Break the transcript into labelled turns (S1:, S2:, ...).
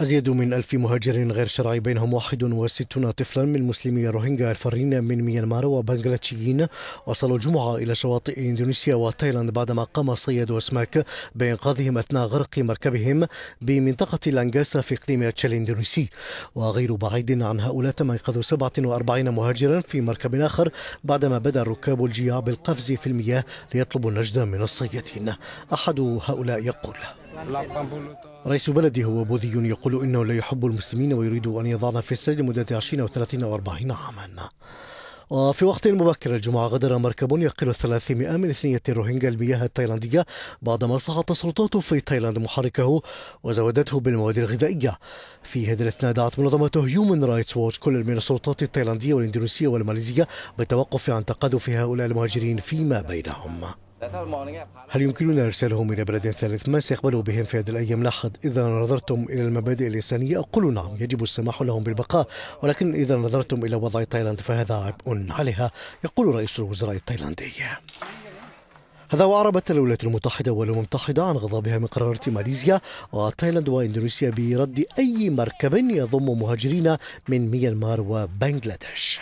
S1: أزيد من ألف مهاجر غير شرعي بينهم 61 طفلا من مسلمي روهينجا الفارين من ميانمار وبنغلاديشيين وصلوا الجمعة إلى شواطئ إندونيسيا وتايلاند بعدما قام صياد أسماك بإنقاذهم أثناء غرق مركبهم بمنطقة لانغاسا في إقليم تشال الإندونيسي وغير بعيد عن هؤلاء تم إنقاذ 47 مهاجرا في مركب آخر بعدما بدا الركاب الجياع بالقفز في المياه ليطلبوا النجدة من الصيادين أحد هؤلاء يقول رئيس بلدي هو بوذي يقول إنه لا يحب المسلمين ويريد أن يضعنا في السجن مدة 20 أو 30 أو 40 عاما وفي وقت مبكر الجمعة غادر مركب يقل 300 من اثنية روهينجا المياه التايلاندية بعدما سحقت السلطات في تايلاند محركه وزودته بالمواد الغذائية في هذا الاثناء دعت منظمة هيومن رايتس ووتش كل من السلطات التايلاندية والإندونيسية والماليزية بالتوقف عن تقاذف هؤلاء المهاجرين فيما بينهم هل يمكننا إرسالهم إلى بلد ثالث؟ ما سيقبلوا بهم في هذه الأيام لاحد؟ إذا نظرتم إلى المبادئ الإنسانية أقول نعم يجب السماح لهم بالبقاء ولكن إذا نظرتم إلى وضع تايلاند فهذا عبء عليها يقول رئيس الوزراء التايلاندي هذا وأعربت الولايات المتحدة والأمم المتحدة عن غضبها من قرارات ماليزيا وتايلاند وإندونيسيا برد أي مركب يضم مهاجرين من ميانمار وبنغلاديش